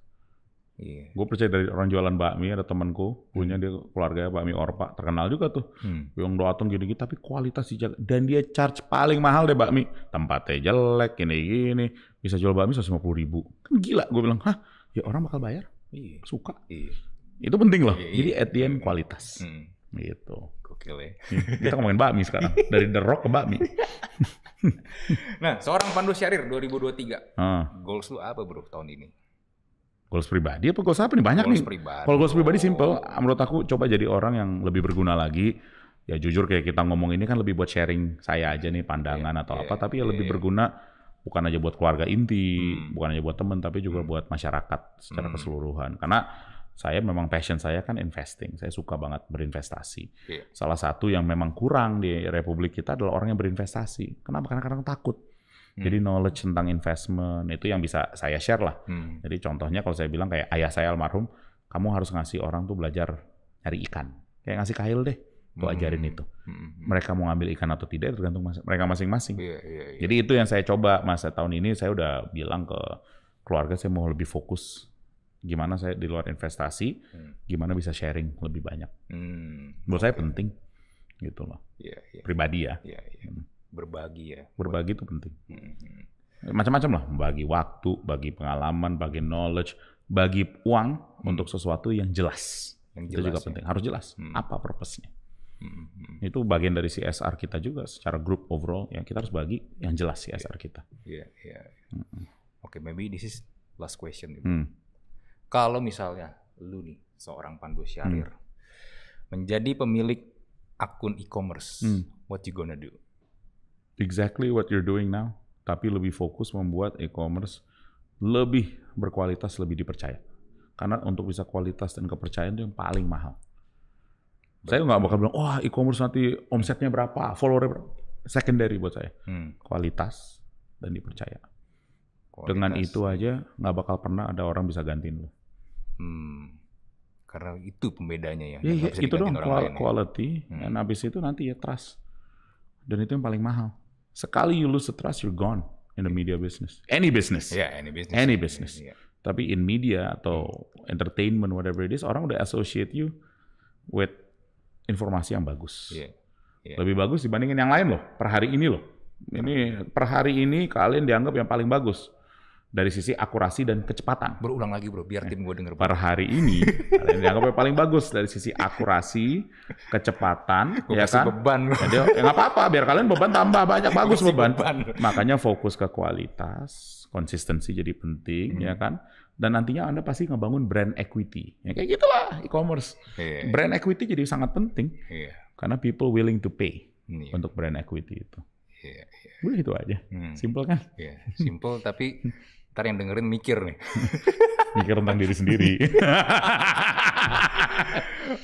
Iya. Gue percaya dari orang jualan bakmi ada temanku punya hmm. dia keluarganya bakmi orpa terkenal juga tuh. Hmm. Yang tuh gini-gini tapi kualitas dijaga dan dia charge paling mahal deh bakmi. Tempatnya jelek gini-gini bisa jual bakmi 150 ribu. Kan gila gue bilang hah ya orang bakal bayar. yeah. Suka. Iya. Itu penting loh. Iya, yeah. Jadi at the end kualitas. Hmm. Gitu. Gokil ya. Iya. Kita ngomongin bakmi sekarang dari The Rock ke bakmi. nah seorang Pandu Syarir 2023 hmm. goals lu apa bro tahun ini? Goals pribadi apa goals apa nih? Banyak goals nih. Pribadi. Kalau goals pribadi simple, oh. menurut aku coba jadi orang yang lebih berguna lagi. Ya jujur kayak kita ngomong ini kan lebih buat sharing saya aja nih pandangan yeah, atau yeah, apa, tapi ya iya, lebih iya. berguna bukan aja buat keluarga inti, hmm. bukan aja buat temen, tapi juga hmm. buat masyarakat secara hmm. keseluruhan. Karena saya memang passion saya kan investing. Saya suka banget berinvestasi. Yeah. Salah satu yang memang kurang di republik kita adalah orang yang berinvestasi. Kenapa? Karena kadang takut Hmm. Jadi knowledge tentang investment itu yang bisa saya share lah. Hmm. Jadi contohnya kalau saya bilang kayak ayah saya almarhum, kamu harus ngasih orang tuh belajar nyari ikan. Kayak ngasih kail deh, tuh hmm. ajarin itu. Hmm. hmm, hmm. Mereka mau ngambil ikan atau tidak tergantung mas mereka masing-masing. Yeah, yeah, yeah. Jadi itu yang saya coba masa tahun ini saya udah bilang ke keluarga saya mau lebih fokus gimana saya di luar investasi, hmm. gimana bisa sharing lebih banyak. Hmm. Menurut okay. saya penting gitu loh. Yeah, yeah. Pribadi ya. Yeah, yeah. Hmm berbagi ya berbagi itu penting mm-hmm. macam-macam lah bagi waktu bagi pengalaman bagi knowledge bagi uang hmm. untuk sesuatu yang jelas yang jelas itu juga ya. penting harus jelas hmm. apa purpose-nya hmm. itu bagian dari CSR kita juga secara grup overall ya kita harus bagi yang jelas CSR yeah. kita iya yeah, iya yeah. hmm. oke okay, maybe this is last question Hmm. kalau misalnya lu nih seorang pandu syarir hmm. menjadi pemilik akun e-commerce hmm. what you gonna do exactly what you're doing now, tapi lebih fokus membuat e-commerce lebih berkualitas, lebih dipercaya. Karena untuk bisa kualitas dan kepercayaan itu yang paling mahal. Saya nggak bakal bilang, wah oh, e-commerce nanti omsetnya berapa, follower berapa. Secondary buat saya. Hmm. Kualitas dan dipercaya. Kualitas. Dengan itu aja nggak bakal pernah ada orang bisa gantiin lo. Hmm. Karena itu pembedanya ya. Iya, ya, itu dong, quality. Lain, ya. Hmm. Dan abis itu nanti ya trust. Dan itu yang paling mahal. Sekali you lose the trust, you're gone in the media business. Any business. Yeah, any business. Any business. Yeah. Tapi in media atau hmm. entertainment whatever it is, orang udah associate you with informasi yang bagus. Yeah. Yeah. Lebih bagus dibandingin yang lain loh per hari ini loh. Ini per hari ini kalian dianggap yang paling bagus dari sisi akurasi dan kecepatan. Berulang lagi bro, biar eh, tim gue denger. Per hari ini, Yang paling bagus dari sisi akurasi, kecepatan, gua ya kan? beban. Jadi, ya, ya gak apa-apa, biar kalian beban tambah banyak, bagus beban. beban. Makanya fokus ke kualitas, konsistensi jadi penting, ya hmm. ya kan? Dan nantinya Anda pasti ngebangun brand equity. Ya, kayak gitulah e-commerce. Yeah. Brand equity jadi sangat penting. Yeah. Karena people willing to pay hmm, yeah. untuk brand equity itu. Yeah, yeah. Udah itu aja. Hmm. Simple kan? Yeah. Simple tapi Ntar yang dengerin mikir nih. mikir tentang diri sendiri.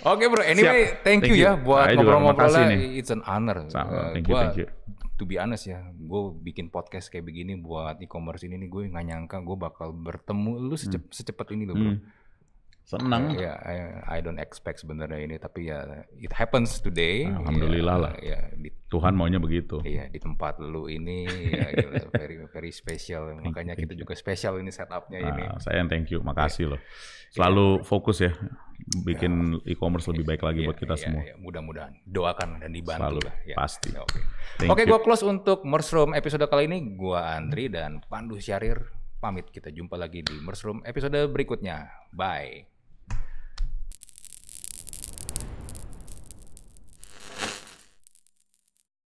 Oke okay, bro, anyway thank, thank you, ya you ya buat ngobrol-ngobrolnya. It's an honor. Sama, uh, thank you, gua, thank you. To be honest ya, gue bikin podcast kayak begini buat e-commerce ini nih gue nggak nyangka gue bakal bertemu lu secep, hmm. secepat ini loh bro. Hmm Senang. Ya, yeah, I, I don't expect sebenarnya ini, tapi ya it happens today. Ya, Alhamdulillah yeah, lah. Ya, di, Tuhan maunya begitu. Iya, di tempat lu ini yeah, gitu. very very special. Makanya kita juga spesial ini setupnya nah, ini. Ah, Saya yang thank you, makasih yeah. loh. Ya. Selalu yeah. fokus ya, bikin yeah. e-commerce lebih baik lagi yeah, buat kita yeah, semua. Yeah, ya. Mudah-mudahan doakan dan dibantu Selalu, lah. Ya. Pasti. Oke, okay. Thank okay, gua close untuk Mersroom episode kali ini. Gua Andri dan Pandu Syarir pamit. Kita jumpa lagi di Mersroom episode berikutnya. Bye.